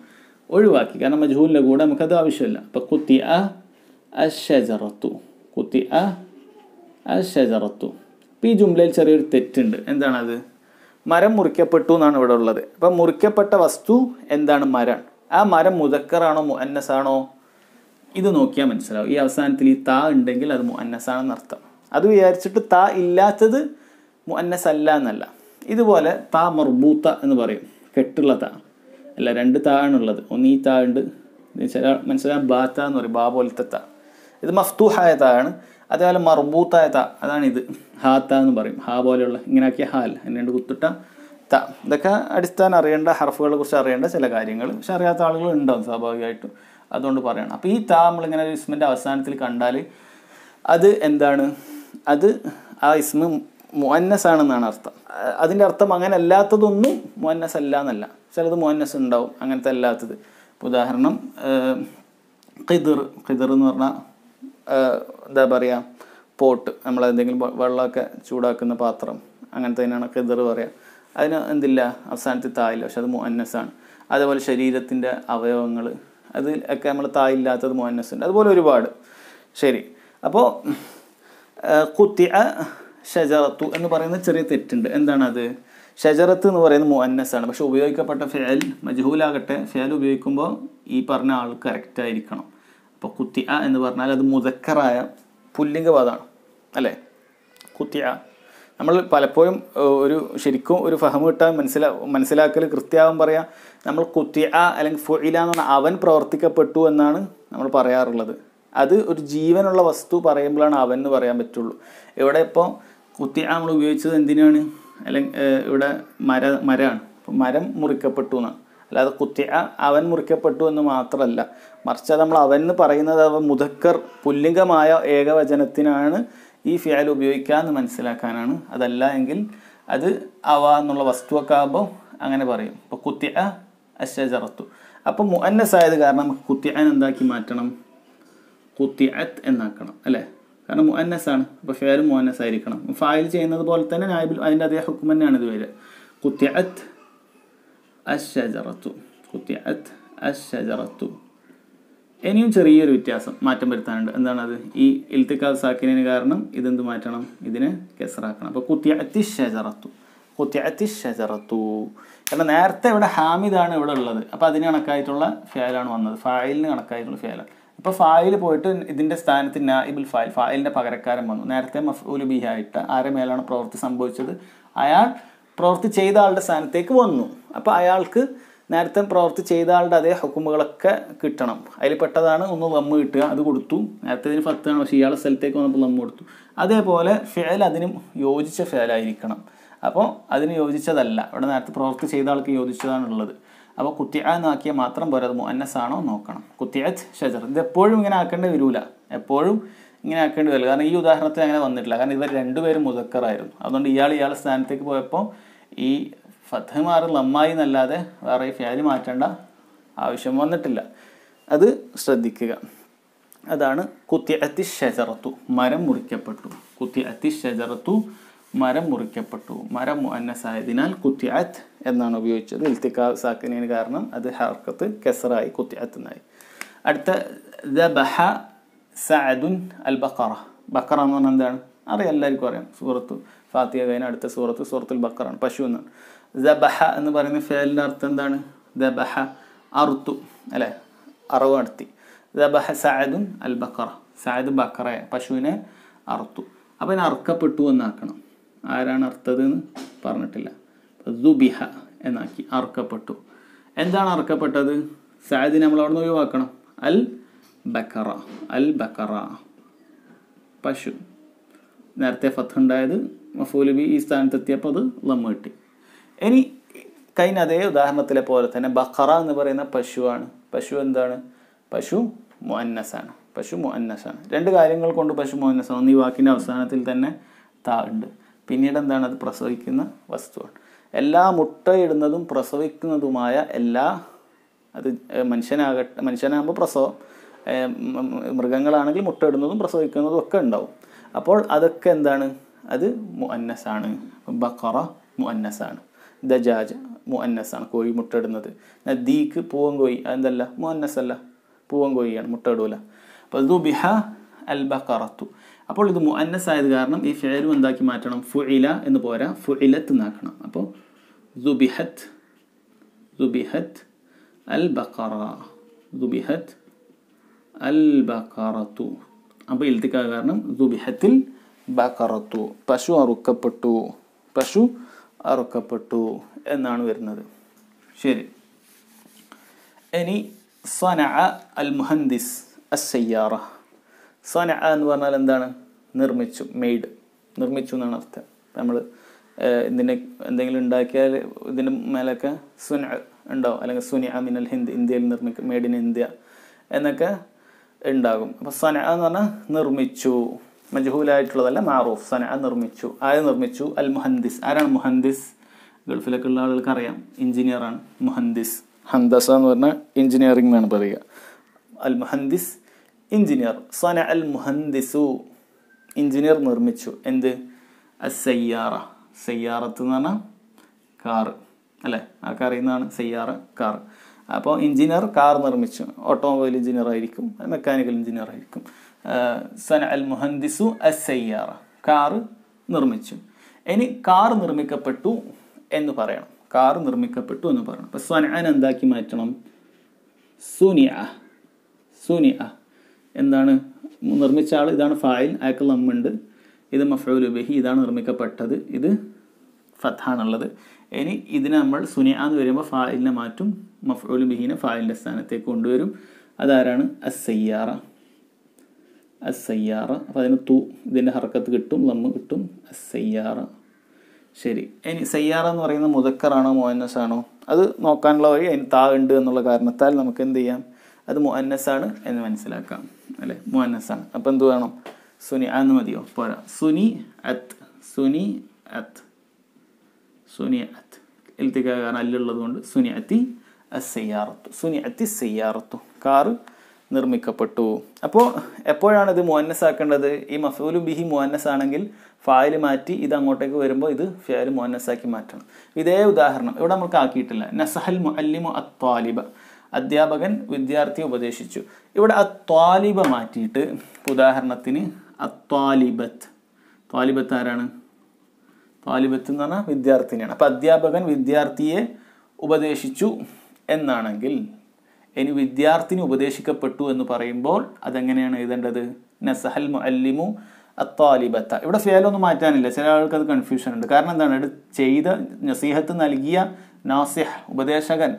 ഒഴിവാക്കി കാരണം മജൂലിൻ്റെ കൂടെ നമുക്കത് ആവശ്യമില്ല അപ്പം കുത്തി അ അഷജറത്തു കുത്തി അ അഷജറത്തു ഇപ്പം ഈ ജുംലയിൽ ചെറിയൊരു തെറ്റുണ്ട് എന്താണത് മരം മുറിക്കപ്പെട്ടു എന്നാണ് ഇവിടെ ഉള്ളത് അപ്പം മുറിക്കപ്പെട്ട വസ്തു എന്താണ് മരം ആ മരം മുതക്കറാണോ മുഅന്നസാണോ ഇത് നോക്കിയാൽ മനസ്സിലാവും ഈ അവസാനത്തിൽ ഈ താ ഉണ്ടെങ്കിൽ അത് മുഅന്നസാണെന്ന് അർത്ഥം അത് വിചാരിച്ചിട്ട് താ ഇല്ലാത്തത് മുഅന്നസ് എന്നല്ല ഇതുപോലെ താ മർബൂത്ത എന്ന് പറയും കെട്ടുള്ള താ അല്ല രണ്ട് താ ആണുള്ളത് ഒന്ന് ഈ താ ഉണ്ട് ചില മനസ്സിലാ ബാത്ത എന്ന് പറയും ബാ പോലത്തെ താ ഇത് മഫ്തൂഹായ ത അതേപോലെ മർബൂത്തായ ത ഇത് ഹാ ത എന്ന് പറയും ഹാ പോലെയുള്ള ഇങ്ങനെയാക്കിയ ഹാൽ അതിന് രണ്ട് കുത്തിട്ട ത ഇതൊക്കെ അടിസ്ഥാനം അറിയേണ്ട ഹർഫുകളെ കുറിച്ച് അറിയേണ്ട ചില കാര്യങ്ങൾ പക്ഷെ അറിയാത്ത ആളുകൾ ഉണ്ടാവും സ്വാഭാവികമായിട്ടും അതുകൊണ്ട് പറയണം അപ്പോൾ ഈ ത നമ്മളിങ്ങനെ ഒരു ഇസ്മിൻ്റെ അവസാനത്തിൽ കണ്ടാൽ അത് എന്താണ് അത് ആ ഇസ്മ മുഅന്നസ് ആണെന്നാണ് അർത്ഥം അതിൻ്റെ അർത്ഥം അങ്ങനെ അല്ലാത്തതൊന്നും മോന്നസ് അല്ല എന്നല്ല ചിലത് മുഅന്നസ് ഉണ്ടാവും അങ്ങനത്തെ അല്ലാത്തത് ഉദാഹരണം ഖിദർ ഖിദർ എന്ന് പറഞ്ഞാൽ എന്താ പറയുക പോട്ട് നമ്മൾ എന്തെങ്കിലും വെള്ളമൊക്കെ ചൂടാക്കുന്ന പാത്രം അങ്ങനത്തെ തന്നെയാണ് ഖിദർ പറയുക അതിന് എന്തില്ല അവസാനത്തെ തായില്ല പക്ഷെ അത് മുഅന്നസാണ് അതേപോലെ ശരീരത്തിൻ്റെ അവയവങ്ങൾ അതിൽ ഒക്കെ നമ്മൾ തായില്ലാത്തത് മുഅന്നസുണ്ട് അതുപോലെ ഒരുപാട് ശരി അപ്പോൾ കുത്തി ഷജറത്തു എന്ന് പറയുന്ന ചെറിയ തെറ്റുണ്ട് എന്താണത് ഷജറത്ത് എന്ന് പറയുന്ന മുഅന്നസാണ് പക്ഷെ ഉപയോഗിക്കപ്പെട്ട ഫേൽ മജഹൂലാകട്ടെ ഫേൽ ഉപയോഗിക്കുമ്പോൾ ഈ പറഞ്ഞ ആൾ കറക്റ്റ് ആയിരിക്കണം കുത്തി കുത്തിയ എന്ന് പറഞ്ഞാൽ അത് മുതക്കറായ പുല്ലിംഗവാദമാണ് അല്ലേ കുത്തിയ നമ്മൾ പലപ്പോഴും ഒരു ശരിക്കും ഒരു ഫഹം കിട്ടാൻ മനസ്സിലാ മനസ്സിലാക്കൽ കൃത്യാവും പറയാം നമ്മൾ കുത്തിയ അല്ലെങ്കിൽ ഫുഇല എന്ന് പറഞ്ഞാൽ അവൻ പ്രവർത്തിക്കപ്പെട്ടു എന്നാണ് നമ്മൾ പറയാറുള്ളത് അത് ഒരു ജീവനുള്ള വസ്തു പറയുമ്പോഴാണ് അവൻ എന്ന് പറയാൻ പറ്റുള്ളൂ ഇവിടെ ഇപ്പോൾ കുത്തിയ നമ്മൾ ഉപയോഗിച്ചത് എന്തിനാണ് അല്ലെങ്കിൽ ഇവിടെ മര മരമാണ് മരം മുറിക്കപ്പെട്ടു എന്നാണ് അല്ലാതെ കുത്തി അവൻ മുറിക്കപ്പെട്ടു എന്ന് മാത്രമല്ല മറിച്ച് നമ്മൾ അവൻ എന്ന് പറയുന്നത് അവ മുതക്കർ പുല്ലിംഗമായ ഏകവചനത്തിനാണ് ഈ ഫിയാൽ ഉപയോഗിക്കുക എന്ന് മനസ്സിലാക്കാനാണ് അതല്ല എങ്കിൽ അത് അവ എന്നുള്ള വസ്തുവൊക്കാകുമ്പോൾ അങ്ങനെ പറയും ഇപ്പോൾ കുത്തി അശജറത്തു അപ്പോൾ മുഅന്നസ് ആയത് കാരണം നമുക്ക് കുത്തിയാൻ എന്താക്കി മാറ്റണം അത് എന്നാക്കണം അല്ലേ കാരണം മുഅന്നസാണ് അപ്പോൾ ഫിയാൽ മുഅന്നസ് ആയിരിക്കണം ഫായിൽ ചെയ്യുന്നത് പോലെ തന്നെ നായബിൽ അതിൻ്റെ അതേ ഹുക്കുമെന്നാണ് ഇത് വരിക അത് അശജറത്തു കുത്തിയത് അശജറത്തു ഇനിയും ചെറിയൊരു വ്യത്യാസം മാറ്റം വരുത്താനുണ്ട് എന്താണത് ഈ ഇൽത്തിക്കാൽ സാക്കിനു കാരണം ഇതെന്ത് മാറ്റണം ഇതിനെ കെസറാക്കണം അപ്പോൾ കുത്തിയത്തി ഷജറത്തു കുത്തിയത്തി ഷജറത്തു കാരണം നേരത്തെ ഇവിടെ ഹാമിദാണ് ഇവിടെ ഉള്ളത് അപ്പോൾ അതിന് കണക്കായിട്ടുള്ള ഫയലാണ് വന്നത് ഫായിലിന് കണക്കായിട്ടുള്ള ഫയലാണ് അപ്പോൾ ഫായിൽ പോയിട്ട് ഇതിൻ്റെ സ്ഥാനത്ത് നായിബുൽ ഫയൽ ഫയലിന്റെ പകരക്കാരൻ വന്നു നേരത്തെ ബിഹി ബിഹായിട്ട് ആരെ മേലാണ് പ്രവൃത്തി സംഭവിച്ചത് അയാൾ പ്രവൃത്തി ചെയ്ത ആളുടെ സ്ഥാനത്തേക്ക് വന്നു അപ്പോൾ അയാൾക്ക് നേരത്തെ പ്രവൃത്തി ചെയ്ത ആളുടെ അതേ ഹക്കുമ്പുകളൊക്കെ കിട്ടണം അതിൽ പെട്ടതാണ് ഒന്ന് ലമ്മ് കിട്ടുക അത് കൊടുത്തു നേരത്തെ ഇതിന് ഫത്താണ് പക്ഷേ ഇയാളെ സ്ഥലത്തേക്ക് വന്നപ്പോൾ നമ്മ കൊടുത്തു അതേപോലെ ഫേൽ അതിനും യോജിച്ച ഫേലായിരിക്കണം അപ്പോൾ അതിന് യോജിച്ചതല്ല ഇവിടെ നേരത്തെ പ്രവൃത്തി ചെയ്ത ആൾക്ക് യോജിച്ചതാണുള്ളത് അപ്പോൾ കുത്തിയ എന്നാക്കിയാൽ മാത്രം പോരാ മുഅന്നസ് ആണോ നോക്കണം കുത്തിയച്ച് ഷജർ ഇത് എപ്പോഴും ഇങ്ങനെ ആക്കേണ്ടി വരില്ല എപ്പോഴും ഇങ്ങനെ ആക്കേണ്ടി വരില്ല കാരണം ഈ ഉദാഹരണത്തിൽ അങ്ങനെ വന്നിട്ടില്ല കാരണം ഇവർ രണ്ടുപേരും മുതക്കറായിരുന്നു അതുകൊണ്ട് ഇയാൾ ഇയാളെ സ്ഥാനത്തേക്ക് പോയപ്പോൾ ഈ ഫത്ത് മാറി ലമ്മായി എന്നല്ലാതെ വേറെ ഈ ഫിയാലി മാറ്റേണ്ട ആവശ്യം വന്നിട്ടില്ല അത് ശ്രദ്ധിക്കുക അതാണ് കുത്തി അത്തി മരം മുറിക്കപ്പെട്ടു കുത്തി അത്തി മരം മുറിക്കപ്പെട്ടു മരം മുഅന്നസായതിനാൽ അത് എന്നാണ് ഉപയോഗിച്ചത് ഇൽത്തിക്കാ സാക്കിനേന് കാരണം അത് ഹർക്കത്ത് കെസറായി കുത്തിയാത്ത് എന്നായി അടുത്ത ദ ബഹ സഅദുൻ അൽ ബക്കറ ബക്കറ എന്ന് പറഞ്ഞാൽ എന്താണ് അറിയാം എല്ലാവർക്കും അറിയാം സൂറത്ത് ഫാത്തിയ കഴിഞ്ഞ അടുത്ത സൂറത്ത് സൂറത്തുൽ ബക്കറാണ് പശു എന്നാണ് ദബഹ എന്ന് പറയുന്ന ഫേലിൻ്റെ അർത്ഥം എന്താണ് ദബഹ അറുത്തു അല്ലേ അറവ് നടത്തി ദബഹ സായദുൻ അൽ ബക്കറ സായദ് ബക്കറ പശുവിനെ അറുത്തു അപ്പോൾ അതിനെ അറുക്കപ്പെട്ടു എന്നാക്കണം ആരാണ് അർത്ഥത് എന്ന് പറഞ്ഞിട്ടില്ല ദുബിഹ എന്നാക്കി അറുക്കപ്പെട്ടു എന്താണ് അറുക്കപ്പെട്ടത് സായദിനെ നമ്മൾ അവിടെ നിന്ന് ഒഴിവാക്കണം അൽ ബക്കറ അൽ ബക്കറ പശു നേരത്തെ ഫത്ത് ഉണ്ടായത് മഫൂല് ബി ഈ സ്ഥാനത്തെത്തിയപ്പോൾ അത് ലമ്മ കിട്ടി ഇനി കഴിഞ്ഞ അതേ ഉദാഹരണത്തിലെ പോലെ തന്നെ ബഖറ എന്ന് പറയുന്ന പശുവാണ് പശു എന്താണ് പശു മുഅന്നസാണ് പശു മുഅന്നസാണ് രണ്ട് കാര്യങ്ങൾ കൊണ്ട് പശു മുഅന്നസാണ് ഒന്ന് ഈ വാക്കിൻ്റെ അവസാനത്തിൽ തന്നെ താ ഉണ്ട് പിന്നീട് എന്താണ് അത് പ്രസവിക്കുന്ന വസ്തുവാണ് എല്ലാ മുട്ടയിടുന്നതും പ്രസവിക്കുന്നതുമായ എല്ലാ അത് മനുഷ്യനാകട്ടെ മനുഷ്യനാകുമ്പോൾ പ്രസവം മൃഗങ്ങളാണെങ്കിൽ മുട്ടയിടുന്നതും പ്രസവിക്കുന്നതും ഒക്കെ ഉണ്ടാവും അപ്പോൾ അതൊക്കെ എന്താണ് അത് മുഅന്നസാണ് ബക്കറ മുഅന്നസാണ് ദജാജ് മുഅന്നസാണ് കോഴി മുട്ടയിടുന്നത് നദീക്ക് പൂവൻ കോഴി അതെന്തല്ല മുഅന്നസല്ല പൂവൻ കോഴിയാണ് മുട്ടയിടൂല അപ്പോൾ ബിഹ അൽ ബക്കറത്തു അപ്പോൾ ഇത് മുഅന്നസ് ആയത് കാരണം ഈ ഫേലും എന്താക്കി മാറ്റണം ഫുഇല എന്ന് പോരാ ഫുഇലത്ത് എന്നാക്കണം അപ്പോൾ ദുബിഹത്ത് ദുബിഹത്ത് അൽ ബക്കറ ദുബിഹത്ത് അൽ ബക്കറത്തു അപ്പോൾ കാരണം ദുബിഹത്തിൽ ബക്കറത്തു പശു അറുക്കപ്പെട്ടു പശു അറുക്കപ്പെട്ടു എന്നാണ് വരുന്നത് ശരി ഇനി സന അൽ മുഹന്ദിസ് അസ്സയ്യാറ സന എന്ന് പറഞ്ഞാൽ എന്താണ് നിർമ്മിച്ചു മെയ്ഡ് നിർമ്മിച്ചു എന്നാണ് അർത്ഥം നമ്മൾ ഇതിനെ എന്തെങ്കിലും ഉണ്ടാക്കിയാൽ ഇതിൻ്റെ മേലൊക്കെ സുന ഉണ്ടാവും അല്ലെങ്കിൽ സുനിയ മിനൽ ഹിന്ദ് ഇന്ത്യയിൽ നിർമ്മിക്കും മെയ്ഡ് ഇൻ ഇന്ത്യ എന്നൊക്കെ ഉണ്ടാകും അപ്പോൾ സന എന്ന് പറഞ്ഞാൽ നിർമ്മിച്ചു മജഹൂലായിട്ടുള്ളതല്ല മാറൂഫ് സന നിർമ്മിച്ചു ആര് നിർമ്മിച്ചു അൽ മുഹന്ദിസ് ആരാണ് മുഹന്ദിസ് ഗൾഫിലൊക്കെ ഉള്ള ആളുകൾക്ക് അറിയാം എഞ്ചിനീയറാണ് മുഹന്ദിസ് ഹന്ദസ എന്ന് പറഞ്ഞാൽ എഞ്ചിനീയറിംഗ് എന്നാണ് പറയുക അൽ മുഹന്ദിസ് എഞ്ചിനീയർ സന അൽ മുഹന്ദിസു എഞ്ചിനീയർ നിർമ്മിച്ചു എന്ത് സയ്യാറ സയ്യാറത്ത് എന്ന് പറഞ്ഞാൽ കാറ് അല്ലേ ആൾക്കറിയുന്നതാണ് സയ്യാറ കാർ അപ്പോൾ എഞ്ചിനീയർ കാർ നിർമ്മിച്ചു ഓട്ടോമൊബൈൽ എഞ്ചിനീയർ ആയിരിക്കും മെക്കാനിക്കൽ എഞ്ചിനീയർ ആയിരിക്കും സന അൽ മുഹന്ദിസു അസയ്യാറ കാർ നിർമ്മിച്ചു ഇനി കാർ നിർമ്മിക്കപ്പെട്ടു എന്ന് പറയണം കാർ നിർമ്മിക്കപ്പെട്ടു എന്ന് പറയണം അപ്പോൾ സ്വനാൻ എന്താക്കി മാറ്റണം സുനിയ സുനിയ എന്താണ് നിർമ്മിച്ച ആൾ ഇതാണ് ഫായിൽ അയാൾക്ക് നമ്മുണ്ട് ഇത് മഫൂലു ബഹി ഇതാണ് നിർമ്മിക്കപ്പെട്ടത് ഇത് ഫത്താണുള്ളത് ഇനി ഇതിനെ നമ്മൾ സുനിയ എന്ന് വരുമ്പോൾ ഫായിലിനെ മാറ്റും മഫ്ഊൽ ബിഹീനെ ഫായിലിൻ്റെ സ്ഥാനത്തേക്ക് കൊണ്ടുവരും അതാരാണ് അസയ്യാറ അസയ്യാറ അപ്പോൾ അതിന് തൂ ഇതിൻ്റെ ഹർക്കത്ത് കിട്ടും ലമ്മ് കിട്ടും അസയ്യാറ ശരി ഇനി സയ്യാറ എന്ന് പറയുന്നത് മുതക്കറാണോ മോഹന്നസ് ആണോ അത് നോക്കാനുള്ള വഴി അതിന് താ ഉണ്ട് എന്നുള്ള കാരണത്താൽ നമുക്ക് എന്ത് ചെയ്യാം അത് മോഹന്നസാണ് എന്ന് മനസ്സിലാക്കാം അല്ലേ മോഹന്നസാണ് അപ്പോൾ എന്ത് വേണം സുനി എന്ന് മതിയോ പോരാ സുനി അത് സുനി അത്ത് സുനിയത്ത് ഇൽത്തിക്ക കാരണം അല്ലുള്ളത് കൊണ്ട് സുനിയത്തി അസയ്യാറത്തു സുനിയത്തി സയ്യാറത്തു കാറ് നിർമ്മിക്കപ്പെട്ടു അപ്പോൾ എപ്പോഴാണ് ഇത് മുഹന്നസ് ആക്കേണ്ടത് ഈ മഫൂലും ബിഹി മുഹന്നസ് ആണെങ്കിൽ ഫായിൽ മാറ്റി ഇത് അങ്ങോട്ടേക്ക് വരുമ്പോൾ ഇത് ഫിയാൽ ആക്കി മാറ്റണം ഇതേ ഉദാഹരണം ഇവിടെ നമുക്ക് ആക്കിയിട്ടില്ല നസഹൽ മുഅല്ലിമു അത്വാലിബ അധ്യാപകൻ വിദ്യാർത്ഥിയെ ഉപദേശിച്ചു ഇവിടെ അത്വാലിബ മാറ്റിയിട്ട് ഉദാഹരണത്തിന് അത്വാലിബത്ത് ത്വാലിബത്ത് ആരാണ് താലിബത്ത് എന്ന് പറഞ്ഞാൽ വിദ്യാർത്ഥിനിയാണ് അപ്പം അധ്യാപകൻ വിദ്യാർത്ഥിയെ ഉപദേശിച്ചു എന്നാണെങ്കിൽ ഇനി വിദ്യാർത്ഥിനി ഉപദേശിക്കപ്പെട്ടു എന്ന് പറയുമ്പോൾ അതെങ്ങനെയാണ് എഴുതേണ്ടത് നസഹൽ മുഅല്ലിമു അത്താലിബത്ത ഇവിടെ ഫേലൊന്നും മാറ്റാനില്ല ചില ആൾക്ക് അത് കൺഫ്യൂഷൻ ഉണ്ട് കാരണം എന്താണ് ഇവിടെ ചെയ്ത നസീഹത്ത് നൽകിയ നാസിഹ് ഉപദേശകൻ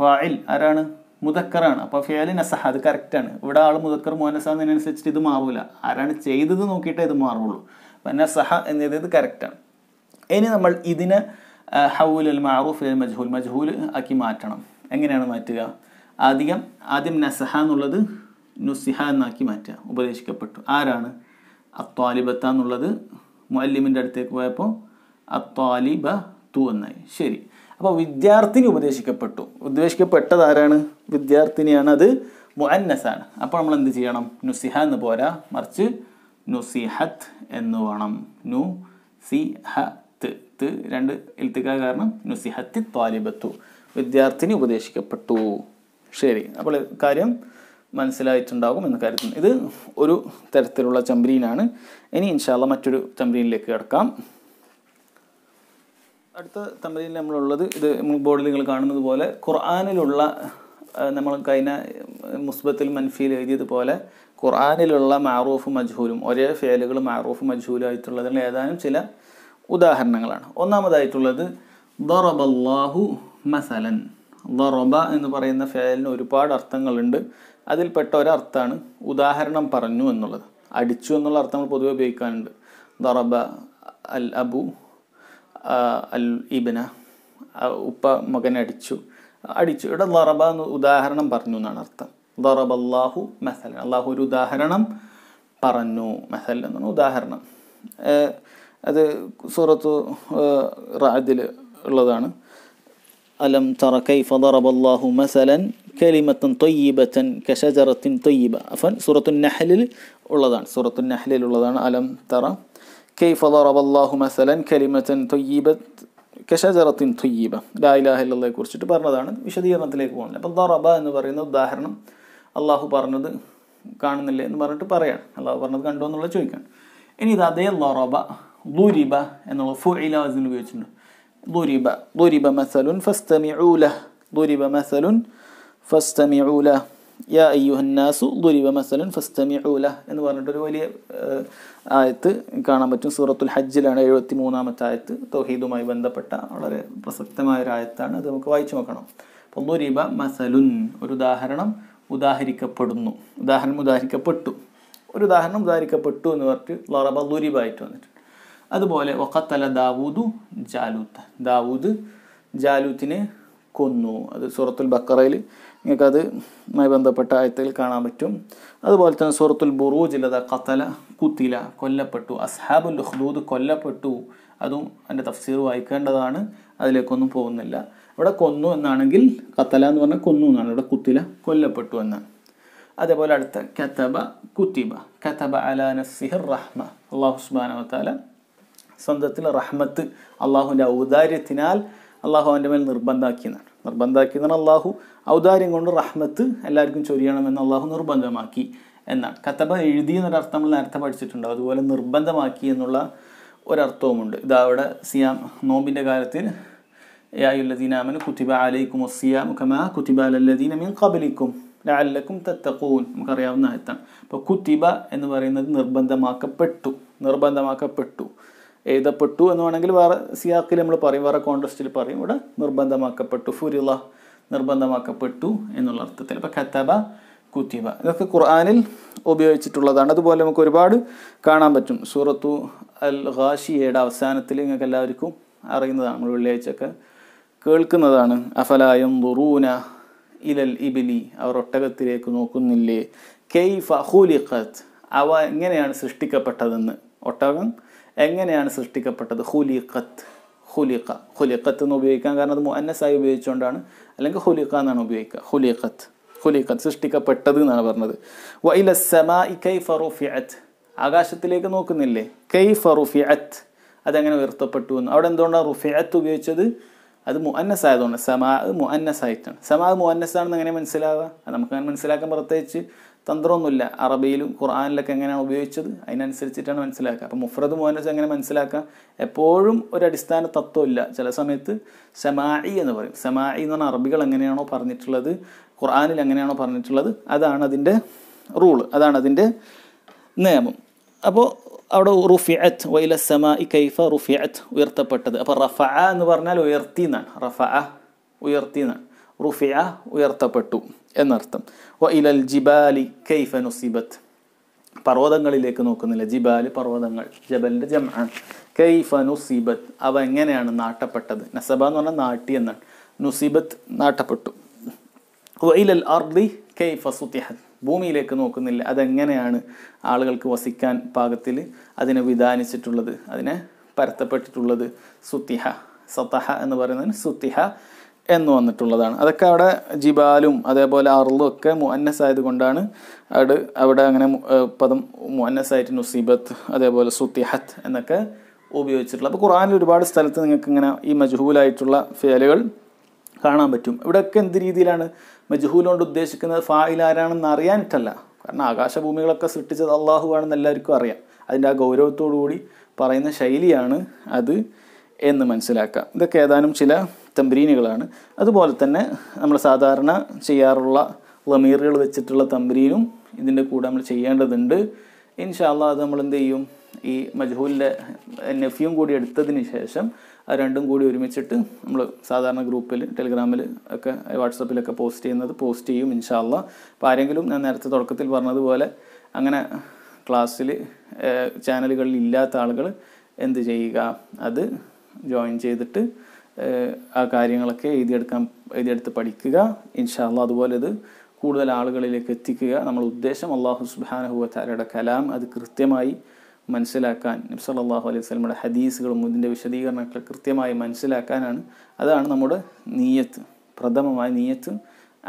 ഫായിൽ ആരാണ് മുതക്കറാണ് അപ്പോൾ ഫേല് നസഹ അത് കറക്റ്റാണ് ഇവിടെ ആൾ മുതക്കർ മോനസ ഇത് മാറൂല ആരാണ് ചെയ്തത് നോക്കിയിട്ടേ ഇത് മാറുള്ളൂ അപ്പം നസഹ എന്നത് കറക്റ്റാണ് ഇനി നമ്മൾ ഇതിന് ഹൗലുൽ മാറൂഫ് മജ്ഹൂൽ മജ്ഹൂൽ ആക്കി മാറ്റണം എങ്ങനെയാണ് മാറ്റുക ആദ്യം ആദ്യം നസഹ എന്നുള്ളത് നുസിഹ എന്നാക്കി മാറ്റുക ഉപദേശിക്കപ്പെട്ടു ആരാണ് അത്വാലിബത്ത എന്നുള്ളത് മുല്ലിമിൻ്റെ അടുത്തേക്ക് പോയപ്പോൾ അത്വാലിബ തു എന്നായി ശരി അപ്പോൾ വിദ്യാർത്ഥിനി ഉപദേശിക്കപ്പെട്ടു ഉപദേശിക്കപ്പെട്ടത് ആരാണ് വിദ്യാർത്ഥിനിയാണ് അത് മുഅന്നസാണ് അപ്പോൾ നമ്മൾ എന്ത് ചെയ്യണം നുസിഹ എന്ന് പോരാ മറിച്ച് നുസിഹത്ത് എന്ന് വേണം നു സി ഹ ത്ത് രണ്ട് ഇൽത്തിക്ക കാരണം നുസിഹത്തി ത്വാലിബത്തു വിദ്യാർത്ഥിനി ഉപദേശിക്കപ്പെട്ടു ശരി അപ്പോൾ കാര്യം മനസ്സിലായിട്ടുണ്ടാകും എന്ന കാര്യത്തിൽ ഇത് ഒരു തരത്തിലുള്ള ചമ്പരീനാണ് ഇനി ഇൻഷാല്ല മറ്റൊരു ചമ്പരീനിലേക്ക് കിടക്കാം അടുത്ത തമ്പരീനിൽ നമ്മളുള്ളത് ഇത് ബോർഡിൽ നിങ്ങൾ കാണുന്നത് പോലെ ഖുർആാനിലുള്ള നമ്മൾ കഴിഞ്ഞ മുസ്ബത്തിൽ മൻഫിയിൽ എഴുതിയതുപോലെ ഖുർആാനിലുള്ള മാറൂഫ് മജ്ഹൂലും ഒരേ ഫേലുകൾ മാറൂഫ് ആയിട്ടുള്ളതിൽ ഏതാനും ചില ഉദാഹരണങ്ങളാണ് ഒന്നാമതായിട്ടുള്ളത് ദറബല്ലാഹു മസലൻ ദറബ എന്ന് പറയുന്ന ഫേലിന് ഒരുപാട് അർത്ഥങ്ങളുണ്ട് അതിൽപ്പെട്ട ഒരർത്ഥമാണ് ഉദാഹരണം പറഞ്ഞു എന്നുള്ളത് അടിച്ചു എന്നുള്ള അർത്ഥം പൊതുവെ ഉപയോഗിക്കാനുണ്ട് ദറബ അൽ അബു അൽ ഇബന ഉപ്പ മകനെ അടിച്ചു അടിച്ചു ഇവിടെ ദറബ എന്ന് ഉദാഹരണം പറഞ്ഞു എന്നാണ് അർത്ഥം ദറബല്ലാഹു അള്ളാഹു മെസലൻ അള്ളാഹു ഒരു ഉദാഹരണം പറഞ്ഞു മെസൽ എന്നാണ് ഉദാഹരണം അത് സൂറത്തു റാദിൽ ഉള്ളതാണ് അലം തറ കൈ ദറബല്ലാഹു മസലൻ കലിമത്തൻ തൊയ്യീബത്തൻ കഷജറത്തിൻ തൊയ്യബ അഫൻ സൂറത്തുൻ നഹലിൽ ഉള്ളതാണ് സൂറത്തുൻ നഹലിൽ ഉള്ളതാണ് അലം തറ കൈ ദറബല്ലാഹു മസലൻ കലിമത്തൻ തൊയ്യീബത്ത് കഷജറത്തിൻ തൊയ്യബ ലായിലാഹില്ലയെ കുറിച്ചിട്ട് പറഞ്ഞതാണ് വിശദീകരണത്തിലേക്ക് പോകുന്നത് അപ്പം ദറബ എന്ന് പറയുന്ന ഉദാഹരണം അള്ളാഹു പറഞ്ഞത് കാണുന്നില്ലേ എന്ന് പറഞ്ഞിട്ട് പറയാണ് അള്ളാഹു പറഞ്ഞത് കണ്ടോ എന്നുള്ളത് ചോദിക്കാൻ ഇനി ഇത് അതേ ലൊറബ ദുരിബ എന്നുള്ള ഫുഇല വസനിൽ ഉപയോഗിച്ചിട്ടുണ്ട് ദുരിബ ദുരിബ മസലുൻ ഫസ്തമിഊല ദുരിബ മസലുൻ ഫസ്തമിഊല യാ അയ്യുഹന്നാസു ദുരിബ മസലുൻ ഫസ്തമിഊല എന്ന് ഒരു വലിയ ആയത്ത് കാണാൻ പറ്റും സൂറത്തുൽ ഹജ്ജിലാണ് എഴുപത്തി മൂന്നാമത്തെ ആയത്ത് തൗഹീദുമായി ബന്ധപ്പെട്ട വളരെ പ്രസക്തമായ ഒരു ആയത്താണ് അത് നമുക്ക് വായിച്ചു നോക്കണം അപ്പോൾ ദുരിബ മസലുൻ ഒരു ഉദാഹരണം ഉദാഹരിക്കപ്പെടുന്നു ഉദാഹരണം ഉദാഹരിക്കപ്പെട്ടു ഒരു ഉദാഹരണം ഉദാഹരിക്കപ്പെട്ടു എന്ന് പറഞ്ഞിട്ട് ലറബ ദുരിബായിട്ട് വന്നിട്ട് അതുപോലെ വക്കത്തല ദാവൂദു ജാലൂത്ത് ദാവൂദ് ജാലൂത്തിനെ കൊന്നു അത് സൂറത്തുൽ ബക്കറയിൽ നിങ്ങൾക്കത് മായി ബന്ധപ്പെട്ട ആയത്തിൽ കാണാൻ പറ്റും അതുപോലെ തന്നെ സൂറത്തുൽ ബുറൂജിലത കത്തല കുത്തില കൊല്ലപ്പെട്ടു അസ്ഹാബുൽ ഹുദൂദ് കൊല്ലപ്പെട്ടു അതും എൻ്റെ തഫ്സീർ വായിക്കേണ്ടതാണ് അതിലേക്കൊന്നും പോകുന്നില്ല ഇവിടെ കൊന്നു എന്നാണെങ്കിൽ കത്തല എന്ന് പറഞ്ഞാൽ കൊന്നു എന്നാണ് ഇവിടെ കുത്തില കൊല്ലപ്പെട്ടു എന്ന് അതേപോലെ അടുത്ത കത്തബ കുത്തിബ കത്തബ അലാ നഫ്സിഹിർ റഹ്മ അള്ളാഹുസ്ബാന വത്താല സ്വന്തത്തിൽ റഹ്മത്ത് അള്ളാഹുവിൻ്റെ ഔദാര്യത്തിനാൽ അള്ളാഹു അവൻ്റെ മേൽ നിർബന്ധമാക്കിയെന്നാണ് നിർബന്ധമാക്കിയെന്നാണ് അള്ളാഹു ഔദാര്യം കൊണ്ട് റഹ്മത്ത് എല്ലാവർക്കും ചൊരിയണമെന്ന് അള്ളാഹു നിർബന്ധമാക്കി എന്നാണ് കത്തബ എഴുതി എന്നൊരർത്ഥം നമ്മൾ നേരത്തെ പഠിച്ചിട്ടുണ്ട് അതുപോലെ നിർബന്ധമാക്കി എന്നുള്ള ഒരർത്ഥവുമുണ്ട് ഇതവിടെ സിയാം നോമ്പിൻ്റെ കാര്യത്തിൽ യായുല്ലദീനാമന് കുത്തിബ അലൈക്കും ഒസിയാം കമാ കുത്തിബ അലല്ലദീന കബലിക്കും ലാലക്കും തത്തക്കൂൻ നമുക്കറിയാവുന്ന ആയത്താണ് അപ്പോൾ കുത്തിബ എന്ന് പറയുന്നത് നിർബന്ധമാക്കപ്പെട്ടു നിർബന്ധമാക്കപ്പെട്ടു എഴുതപ്പെട്ടു എന്ന് വേണമെങ്കിൽ വേറെ സിയാക്കിൽ നമ്മൾ പറയും വേറെ കോൺട്രസ്റ്റിൽ പറയും ഇവിടെ നിർബന്ധമാക്കപ്പെട്ടു ഫുരിള നിർബന്ധമാക്കപ്പെട്ടു എന്നുള്ള അർത്ഥത്തിൽ ഇപ്പം കത്തബ കുത്തിബ ഇതൊക്കെ ഖുർആാനിൽ ഉപയോഗിച്ചിട്ടുള്ളതാണ് അതുപോലെ നമുക്ക് ഒരുപാട് കാണാൻ പറ്റും സൂറത്തു അൽ ഖാഷിയയുടെ അവസാനത്തിൽ നിങ്ങൾക്ക് എല്ലാവർക്കും അറിയുന്നതാണ് നമ്മൾ വെള്ളിയാഴ്ചയൊക്കെ കേൾക്കുന്നതാണ് അഫലായം ദുറൂന ഇലൽ ഇബിലി അവർ ഒട്ടകത്തിലേക്ക് നോക്കുന്നില്ലേ കെയ്ഫ് ഹൂലിഖത്ത് അവ എങ്ങനെയാണ് സൃഷ്ടിക്കപ്പെട്ടതെന്ന് ഒട്ടകം എങ്ങനെയാണ് സൃഷ്ടിക്കപ്പെട്ടത് ഹുലിഖത്ത് ഹുലിഖ ഹുലിഖത്ത് എന്ന് ഉപയോഗിക്കാൻ കാരണം അത് മുഅന്നസായി ഉപയോഗിച്ചുകൊണ്ടാണ് അല്ലെങ്കിൽ ഹുലിഖ എന്നാണ് ഉപയോഗിക്കുക ഹുലിഖത്ത് ഹുലിഖത്ത് സൃഷ്ടിക്കപ്പെട്ടത് എന്നാണ് പറഞ്ഞത് വൈല സമാ കൈ ഫറുഫിഅത്ത് ആകാശത്തിലേക്ക് നോക്കുന്നില്ലേ കൈ ഫറുഫിഅത്ത് അതെങ്ങനെ ഉയർത്തപ്പെട്ടു എന്ന് അവിടെ എന്തുകൊണ്ടാണ് റുഫിഅത്ത് ഉപയോഗിച്ചത് അത് മുഅന്നസ് ആയതുകൊണ്ട് സമാ മുഅന്നസ് ആയിട്ടാണ് സമാ മുഅന്നസ് ആണെന്ന് എങ്ങനെ മനസ്സിലാവുക അത് നമുക്കങ്ങനെ മനസ്സിലാക്കാൻ പ്രത്യേകിച്ച് തന്ത്രമൊന്നുമില്ല അറബിയിലും ഖുർആാനിലൊക്കെ എങ്ങനെയാണ് ഉപയോഗിച്ചത് അതിനനുസരിച്ചിട്ടാണ് മനസ്സിലാക്കുക അപ്പോൾ മുഫ്രദ് മോനസ് എങ്ങനെ മനസ്സിലാക്കുക എപ്പോഴും ഒരു അടിസ്ഥാന തത്വമില്ല ചില സമയത്ത് സമാഇ എന്ന് പറയും സമാഇ എന്ന് പറഞ്ഞാൽ അറബികൾ എങ്ങനെയാണോ പറഞ്ഞിട്ടുള്ളത് ഖുർആാനിൽ എങ്ങനെയാണോ പറഞ്ഞിട്ടുള്ളത് അതാണ് അതിൻ്റെ റൂള് അതാണ് അതിൻ്റെ നിയമം അപ്പോൾ അവിടെ റുഫിയത്ത് വൈല സമാഇ കൈഫ റുഫിയത്ത് ഉയർത്തപ്പെട്ടത് അപ്പോൾ റഫ എന്ന് പറഞ്ഞാൽ ഉയർത്തി എന്നാണ് റഫ ഉയർത്തി എന്നാണ് റുഫിയ ഉയർത്തപ്പെട്ടു എന്നർത്ഥം ഓ ഇലൽ ജിബാലി കൈഫ നുസിബത്ത് പർവ്വതങ്ങളിലേക്ക് നോക്കുന്നില്ല ജിബാലി പർവ്വതങ്ങൾ ജബലിൻ്റെ ജമ കൈഫ നുസീബത്ത് അവ എങ്ങനെയാണ് നാട്ടപ്പെട്ടത് നസബ എന്ന് പറഞ്ഞാൽ നാട്ടി എന്നാണ് നുസീബത്ത് നാട്ടപ്പെട്ടു ഇലൽ അർദി കൈഫ സുത്യഹത് ഭൂമിയിലേക്ക് നോക്കുന്നില്ല അതെങ്ങനെയാണ് ആളുകൾക്ക് വസിക്കാൻ പാകത്തിൽ അതിനെ വിധാനിച്ചിട്ടുള്ളത് അതിനെ പരത്തപ്പെട്ടിട്ടുള്ളത് സുത്യഹ സത്തഹ എന്ന് പറയുന്നതിന് സുത്യഹ എന്ന് വന്നിട്ടുള്ളതാണ് അതൊക്കെ അവിടെ ജിബാലും അതേപോലെ അറുതും ഒക്കെ മുഅന്നസ് ആയതുകൊണ്ടാണ് അവിടെ അവിടെ അങ്ങനെ പദം മുഅന്നസ് ആയിട്ട് നുസീബത്ത് അതേപോലെ സുത്തിഹത്ത് എന്നൊക്കെ ഉപയോഗിച്ചിട്ടുള്ളത് അപ്പോൾ ഖുറാനിൽ ഒരുപാട് സ്ഥലത്ത് നിങ്ങൾക്ക് ഇങ്ങനെ ഈ മജ്ഹൂലായിട്ടുള്ള ഫേലുകൾ കാണാൻ പറ്റും ഇവിടെയൊക്കെ എന്ത് രീതിയിലാണ് മജ്ഹൂൽ കൊണ്ട് ഉദ്ദേശിക്കുന്നത് ഫായിൽ അറിയാനിട്ടല്ല കാരണം ആകാശഭൂമികളൊക്കെ സൃഷ്ടിച്ചത് അള്ളാഹു ആണെന്ന് എല്ലാവർക്കും അറിയാം അതിൻ്റെ ആ ഗൗരവത്തോടു കൂടി പറയുന്ന ശൈലിയാണ് അത് എന്ന് മനസ്സിലാക്കാം ഇതൊക്കെ ഏതാനും ചില തമ്പരീനുകളാണ് അതുപോലെ തന്നെ നമ്മൾ സാധാരണ ചെയ്യാറുള്ള ലമീറുകൾ വെച്ചിട്ടുള്ള തമ്പരീനും ഇതിൻ്റെ കൂടെ നമ്മൾ ചെയ്യേണ്ടതുണ്ട് ഇൻഷാല്ല അത് നമ്മൾ എന്ത് ചെയ്യും ഈ മജ്ഹൂലിൻ്റെ നെഫിയും കൂടി എടുത്തതിന് ശേഷം ആ രണ്ടും കൂടി ഒരുമിച്ചിട്ട് നമ്മൾ സാധാരണ ഗ്രൂപ്പിൽ ടെലിഗ്രാമിൽ ഒക്കെ വാട്സപ്പിലൊക്കെ പോസ്റ്റ് ചെയ്യുന്നത് പോസ്റ്റ് ചെയ്യും ഇൻഷാല്ല അപ്പോൾ ആരെങ്കിലും ഞാൻ നേരത്തെ തുടക്കത്തിൽ പറഞ്ഞതുപോലെ അങ്ങനെ ക്ലാസ്സിൽ ചാനലുകളിൽ ഇല്ലാത്ത ആളുകൾ എന്ത് ചെയ്യുക അത് ജോയിൻ ചെയ്തിട്ട് ആ കാര്യങ്ങളൊക്കെ എഴുതിയെടുക്കാൻ എഴുതിയെടുത്ത് പഠിക്കുക ഇൻഷാല്ല അതുപോലെ ഇത് കൂടുതൽ ആളുകളിലേക്ക് എത്തിക്കുക നമ്മൾ ഉദ്ദേശം അള്ളാഹു സുബാനഹുവത്താലയുടെ കലാം അത് കൃത്യമായി മനസ്സിലാക്കാൻ നബ്സ് അള്ളാഹു അലൈഹി സ്വലമുടെ ഹദീസുകളും ഇതിൻ്റെ വിശദീകരണങ്ങളെ കൃത്യമായി മനസ്സിലാക്കാനാണ് അതാണ് നമ്മുടെ നീയത്ത് പ്രഥമമായ നീയത്ത്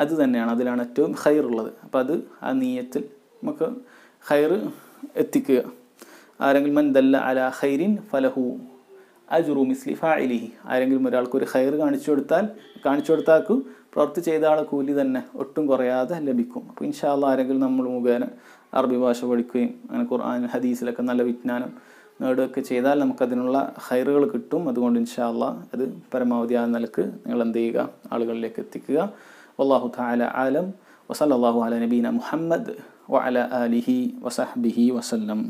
അത് തന്നെയാണ് അതിലാണ് ഏറ്റവും ഹൈറുള്ളത് അപ്പോൾ അത് ആ നീയത്തിൽ നമുക്ക് ഹൈർ എത്തിക്കുക ആരെങ്കിലും മൻ ദല്ല അല ഹൈരിൻ ഫലഹു അജുറു മിസ്ലി ഫാഇലിഹി ആരെങ്കിലും ഒരാൾക്ക് ഒരു ഹയർ കാണിച്ചു കൊടുത്താൽ കാണിച്ചു കൊടുത്താൽക്കും പ്രവൃത്തി ചെയ്ത ആളെ കൂലി തന്നെ ഒട്ടും കുറയാതെ ലഭിക്കും അപ്പോൾ ഇൻഷാല്ല ആരെങ്കിലും നമ്മൾ മുഖേന അറബി ഭാഷ പഠിക്കുകയും അങ്ങനെ ഖുർആൻ ഹദീസിലൊക്കെ നല്ല വിജ്ഞാനം നേടുകയൊക്കെ ചെയ്താൽ നമുക്കതിനുള്ള ഹൈറുകൾ കിട്ടും അതുകൊണ്ട് ഇൻഷാല്ല അത് പരമാവധി ആ നിലക്ക് നിങ്ങൾ എന്ത് ചെയ്യുക ആളുകളിലേക്ക് എത്തിക്കുക അള്ളാഹു താല ആലം വസല്ലാഹു അല നബീന മുഹമ്മദ് വഅല ആലിഹി വസഹബിഹി വസല്ലം